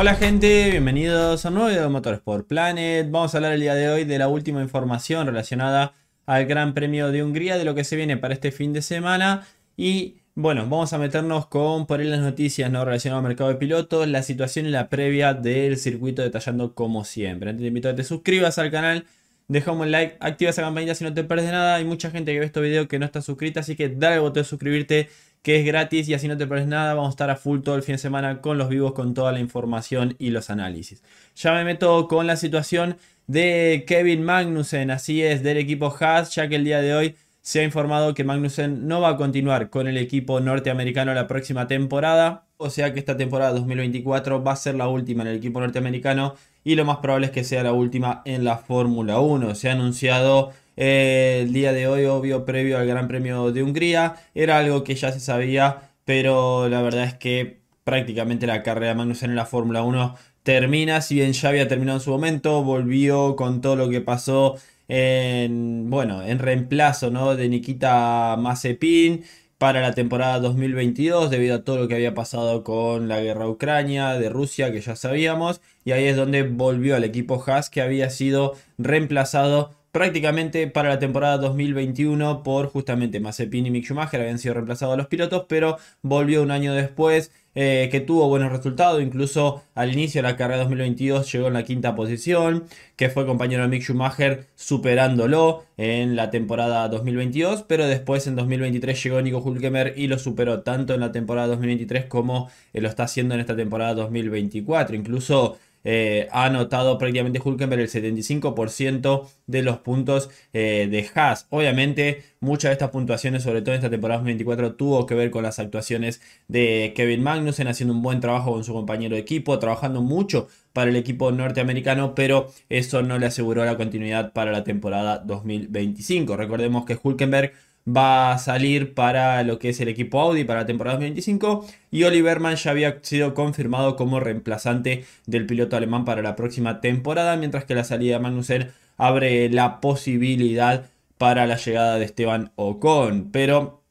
Hola gente, bienvenidos a un nuevo video de Motorsport Planet. Vamos a hablar el día de hoy de la última información relacionada al Gran Premio de Hungría, de lo que se viene para este fin de semana y bueno, vamos a meternos con por las noticias ¿no? relacionadas al mercado de pilotos, la situación y la previa del circuito detallando como siempre. Antes te invito a que te suscribas al canal, dejamos un like, activa esa campanita si no te pierdes nada. Hay mucha gente que ve este video que no está suscrita, así que dale el botón de suscribirte que es gratis y así no te perdés nada. Vamos a estar a full todo el fin de semana con los vivos, con toda la información y los análisis. Ya me meto con la situación de Kevin Magnussen, así es, del equipo Haas, ya que el día de hoy se ha informado que Magnussen no va a continuar con el equipo norteamericano la próxima temporada. O sea que esta temporada 2024 va a ser la última en el equipo norteamericano y lo más probable es que sea la última en la Fórmula 1. Se ha anunciado el día de hoy, obvio, previo al Gran Premio de Hungría, era algo que ya se sabía, pero la verdad es que prácticamente la carrera de Magnussen en la Fórmula 1 termina, si bien ya había terminado en su momento, volvió con todo lo que pasó en, bueno, en reemplazo ¿no? de Nikita Mazepin para la temporada 2022 debido a todo lo que había pasado con la guerra ucrania de Rusia que ya sabíamos y ahí es donde volvió al equipo Haas que había sido reemplazado prácticamente para la temporada 2021 por justamente Mazepin y Mick Schumacher, habían sido reemplazados los pilotos, pero volvió un año después. Eh, que tuvo buenos resultados, incluso al inicio de la carrera 2022 llegó en la quinta posición, que fue compañero de Mick Schumacher superándolo en la temporada 2022, pero después en 2023 llegó Nico Hulkemer y lo superó tanto en la temporada 2023 como eh, lo está haciendo en esta temporada 2024, incluso eh, ha anotado prácticamente Hulkenberg el 75% de los puntos eh, de Haas. Obviamente, muchas de estas puntuaciones, sobre todo en esta temporada 2024, tuvo que ver con las actuaciones de Kevin Magnussen, haciendo un buen trabajo con su compañero de equipo, trabajando mucho para el equipo norteamericano, pero eso no le aseguró la continuidad para la temporada 2025. Recordemos que Hulkenberg va a salir para lo que es el equipo Audi para la temporada 2025 y Mann ya había sido confirmado como reemplazante del piloto alemán para la próxima temporada, mientras que la salida de Magnussen abre la posibilidad para la llegada de Esteban Ocon, pero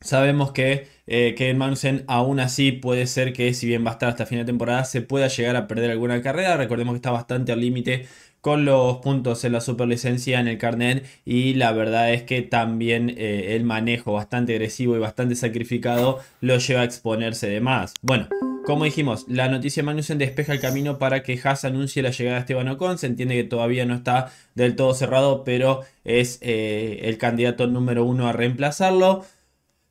sabemos que en eh, Magnussen aún así puede ser que si bien va a estar hasta fin de temporada se pueda llegar a perder alguna carrera. Recordemos que está bastante al límite con los puntos en la superlicencia en el carnet y la verdad es que también eh, el manejo bastante agresivo y bastante sacrificado lo lleva a exponerse de más. Bueno, como dijimos, la noticia de Magnussen despeja el camino para que Haas anuncie la llegada de Esteban Ocon. Se entiende que todavía no está del todo cerrado, pero es eh, el candidato número uno a reemplazarlo.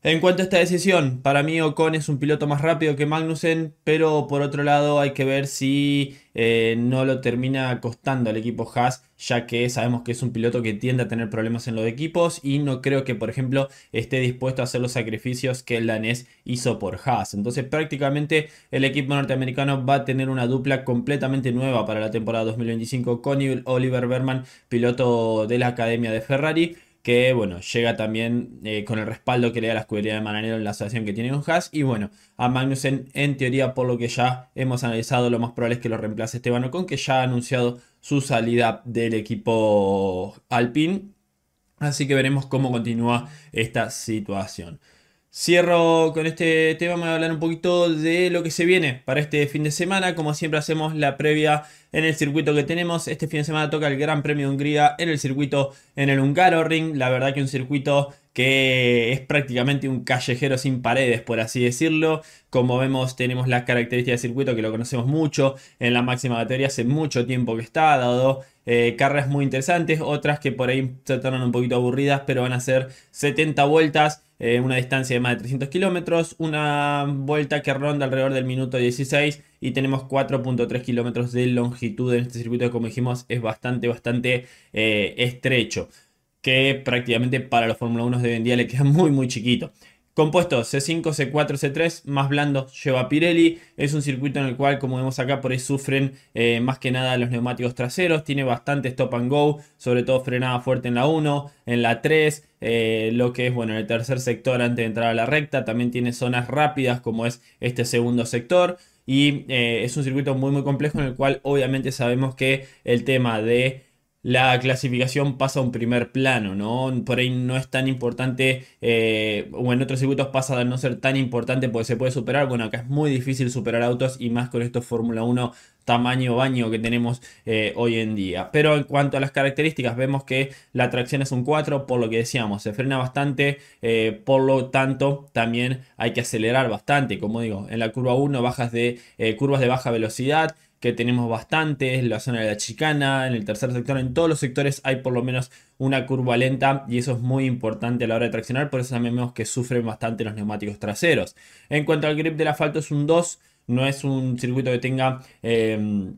En cuanto a esta decisión, para mí Ocon es un piloto más rápido que Magnussen, pero por otro lado hay que ver si eh, no lo termina costando al equipo Haas, ya que sabemos que es un piloto que tiende a tener problemas en los equipos y no creo que, por ejemplo, esté dispuesto a hacer los sacrificios que el danés hizo por Haas. Entonces prácticamente el equipo norteamericano va a tener una dupla completamente nueva para la temporada 2025 con Oliver Berman, piloto de la Academia de Ferrari que bueno, llega también eh, con el respaldo que le da la escudería de Mananero en la asociación que tiene con Haas. Y bueno, a Magnussen, en teoría, por lo que ya hemos analizado, lo más probable es que lo reemplace Esteban Ocon, que ya ha anunciado su salida del equipo Alpine. Así que veremos cómo continúa esta situación. Cierro con este tema, Voy a hablar un poquito de lo que se viene para este fin de semana. Como siempre hacemos la previa en el circuito que tenemos. Este fin de semana toca el Gran Premio de Hungría en el circuito en el Ring. La verdad que un circuito que es prácticamente un callejero sin paredes, por así decirlo. Como vemos, tenemos las características del circuito que lo conocemos mucho en la máxima batería hace mucho tiempo que está, dado eh, carreras muy interesantes, otras que por ahí se tornan un poquito aburridas, pero van a ser 70 vueltas. Eh, una distancia de más de 300 kilómetros, una vuelta que ronda alrededor del minuto 16 y tenemos 4.3 kilómetros de longitud en este circuito que como dijimos es bastante, bastante eh, estrecho, que prácticamente para los Fórmula 1 de hoy en día le queda muy, muy chiquito. Compuesto C5, C4, C3, más blando lleva Pirelli. Es un circuito en el cual, como vemos acá, por ahí sufren eh, más que nada los neumáticos traseros. Tiene bastante stop and go, sobre todo frenada fuerte en la 1, en la 3, eh, lo que es bueno el tercer sector antes de entrar a la recta. También tiene zonas rápidas, como es este segundo sector. Y eh, es un circuito muy, muy complejo en el cual, obviamente, sabemos que el tema de la clasificación pasa a un primer plano, ¿no? Por ahí no es tan importante, eh, o en otros circuitos pasa a no ser tan importante porque se puede superar. Bueno, acá es muy difícil superar autos y más con estos Fórmula 1 tamaño baño que tenemos eh, hoy en día. Pero en cuanto a las características, vemos que la tracción es un 4, por lo que decíamos, se frena bastante, eh, por lo tanto también hay que acelerar bastante, como digo, en la curva 1 bajas de curvas de baja velocidad, que tenemos en la zona de la chicana, en el tercer sector, en todos los sectores hay por lo menos una curva lenta y eso es muy importante a la hora de traccionar, por eso también vemos que sufren bastante los neumáticos traseros. En cuanto al grip del asfalto es un 2, no es un circuito que tenga... Eh,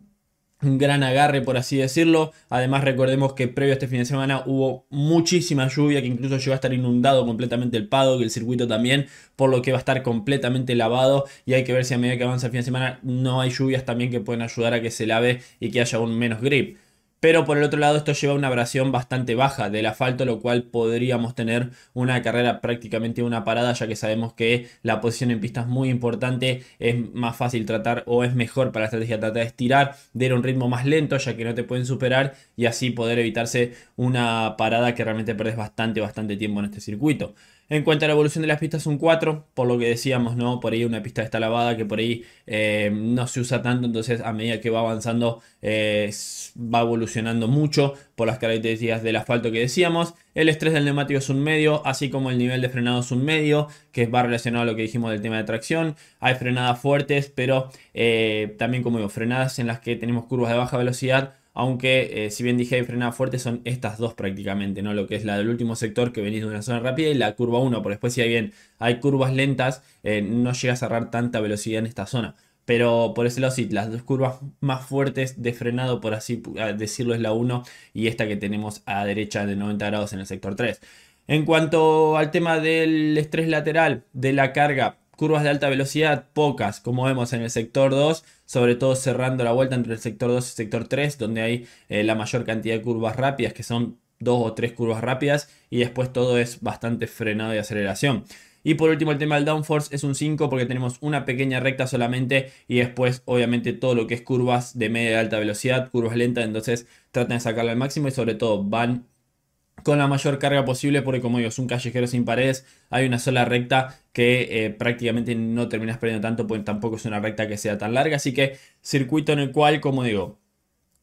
un gran agarre, por así decirlo. Además, recordemos que previo a este fin de semana hubo muchísima lluvia, que incluso llegó a estar inundado completamente el y el circuito también, por lo que va a estar completamente lavado. Y hay que ver si a medida que avanza el fin de semana no hay lluvias también que pueden ayudar a que se lave y que haya un menos grip. Pero por el otro lado esto lleva una abrasión bastante baja del asfalto, lo cual podríamos tener una carrera prácticamente una parada, ya que sabemos que la posición en pista es muy importante, es más fácil tratar o es mejor para la estrategia tratar de estirar, de ir a un ritmo más lento, ya que no te pueden superar y así poder evitarse una parada que realmente perdes bastante, bastante tiempo en este circuito. En cuanto a la evolución de las pistas un 4, por lo que decíamos, ¿no? Por ahí una pista está lavada que por ahí eh, no se usa tanto, entonces a medida que va avanzando eh, va evolucionando mucho por las características del asfalto que decíamos. El estrés del neumático es un medio, así como el nivel de frenado es un medio, que va relacionado a lo que dijimos del tema de tracción. Hay frenadas fuertes, pero eh, también como digo, frenadas en las que tenemos curvas de baja velocidad aunque eh, si bien dije frenada fuerte son estas dos prácticamente, ¿no? Lo que es la del último sector que venís de una zona rápida y la curva 1, Por después si hay bien hay curvas lentas, eh, no llega a cerrar tanta velocidad en esta zona. Pero por ese lado sí, las dos curvas más fuertes de frenado, por así decirlo, es la 1 y esta que tenemos a derecha de 90 grados en el sector 3. En cuanto al tema del estrés lateral de la carga, curvas de alta velocidad pocas, como vemos en el sector 2, sobre todo cerrando la vuelta entre el sector 2 y el sector 3, donde hay eh, la mayor cantidad de curvas rápidas, que son dos o tres curvas rápidas, y después todo es bastante frenado y aceleración. Y por último el tema del downforce es un 5 porque tenemos una pequeña recta solamente y después obviamente todo lo que es curvas de media y alta velocidad, curvas lentas, entonces tratan de sacarla al máximo y sobre todo van con la mayor carga posible porque como digo, es un callejero sin paredes, hay una sola recta que eh, prácticamente no terminas perdiendo tanto porque tampoco es una recta que sea tan larga, así que circuito en el cual, como digo,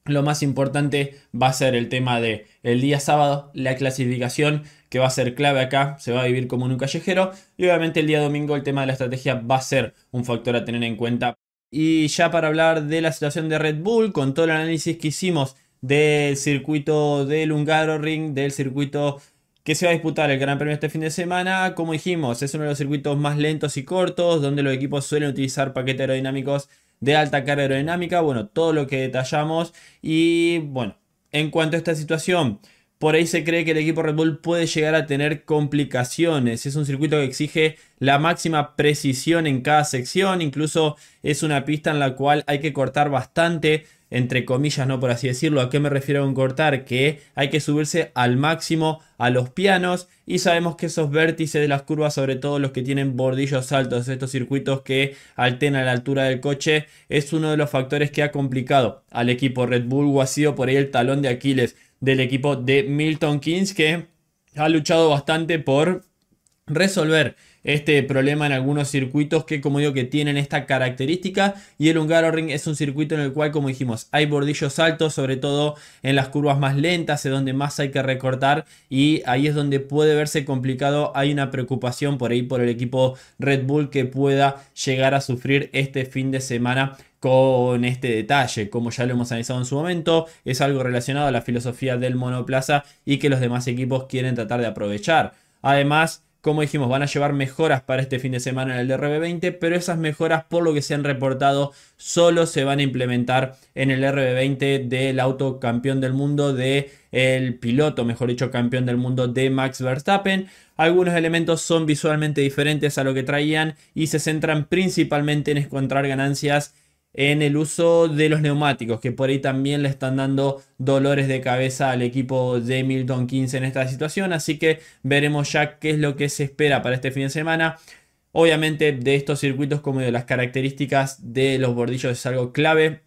lo más importante va a ser el tema de el día sábado, la clasificación que va a ser clave acá, se va a vivir como en un callejero y obviamente el día domingo el tema de la estrategia va a ser un factor a tener en cuenta. Y ya para hablar de la situación de Red Bull, con todo el análisis que hicimos del circuito del Lungaro Ring, del circuito que se va a disputar el Gran Premio este fin de semana. Como dijimos, es uno de los circuitos más lentos y cortos, donde los equipos suelen utilizar paquetes aerodinámicos de alta carga aerodinámica. Bueno, todo lo que detallamos. Y bueno, en cuanto a esta situación, por ahí se cree que el equipo Red Bull puede llegar a tener complicaciones. Es un circuito que exige la máxima precisión en cada sección. Incluso es una pista en la cual hay que cortar bastante entre comillas, ¿no? Por así decirlo. ¿A qué me refiero con cortar? Que hay que subirse al máximo a los pianos y sabemos que esos vértices de las curvas, sobre todo los que tienen bordillos altos, estos circuitos que alteran la altura del coche, es uno de los factores que ha complicado al equipo Red Bull o ha sido por ahí el talón de Aquiles del equipo de Milton Keynes que ha luchado bastante por resolver este problema en algunos circuitos que como digo que tienen esta característica y el Ring es un circuito en el cual como dijimos hay bordillos altos sobre todo en las curvas más lentas es donde más hay que recortar y ahí es donde puede verse complicado hay una preocupación por ahí por el equipo Red Bull que pueda llegar a sufrir este fin de semana con este detalle, como ya lo hemos analizado en su momento, es algo relacionado a la filosofía del monoplaza y que los demás equipos quieren tratar de aprovechar. Además, como dijimos, van a llevar mejoras para este fin de semana en el rb 20 pero esas mejoras, por lo que se han reportado, solo se van a implementar en el RB20 del auto campeón del mundo, del el piloto, mejor dicho, campeón del mundo de Max Verstappen. Algunos elementos son visualmente diferentes a lo que traían y se centran principalmente en encontrar ganancias en el uso de los neumáticos, que por ahí también le están dando dolores de cabeza al equipo de Milton 15 en esta situación. Así que veremos ya qué es lo que se espera para este fin de semana. Obviamente de estos circuitos como de las características de los bordillos es algo clave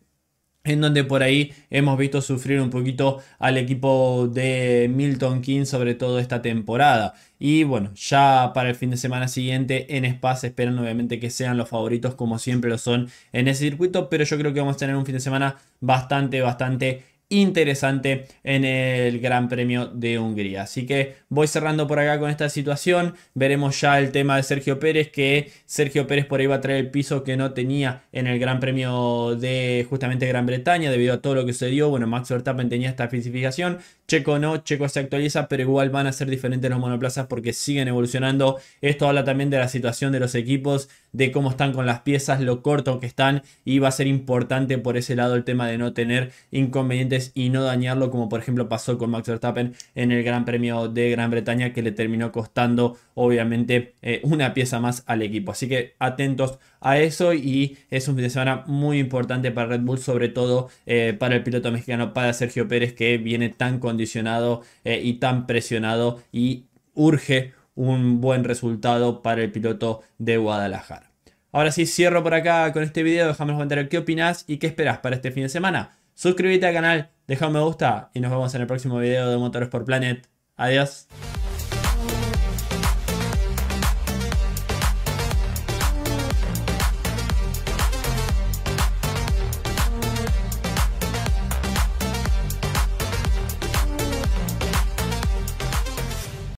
en donde por ahí hemos visto sufrir un poquito al equipo de Milton King, sobre todo esta temporada. Y bueno, ya para el fin de semana siguiente en Spa esperan obviamente que sean los favoritos como siempre lo son en ese circuito, pero yo creo que vamos a tener un fin de semana bastante, bastante interesante en el Gran Premio de Hungría. Así que voy cerrando por acá con esta situación. Veremos ya el tema de Sergio Pérez, que Sergio Pérez por ahí va a traer el piso que no tenía en el Gran Premio de justamente Gran Bretaña, debido a todo lo que sucedió. Bueno, Max Verstappen tenía esta especificación. Checo no, Checo se actualiza, pero igual van a ser diferentes los monoplazas porque siguen evolucionando. Esto habla también de la situación de los equipos, de cómo están con las piezas, lo corto que están y va a ser importante por ese lado el tema de no tener inconvenientes y no dañarlo, como por ejemplo pasó con Max Verstappen en el Gran Premio de Gran Bretaña, que le terminó costando obviamente eh, una pieza más al equipo. Así que atentos a eso y es un fin de semana muy importante para Red Bull, sobre todo eh, para el piloto mexicano, para Sergio Pérez, que viene tan condicionado eh, y tan presionado y urge un buen resultado para el piloto de Guadalajara. Ahora sí, cierro por acá con este video, déjame en los comentarios qué opinas y qué esperas para este fin de semana. Suscríbete al canal, deja un me gusta y nos vemos en el próximo video de Motores por Planet. Adiós.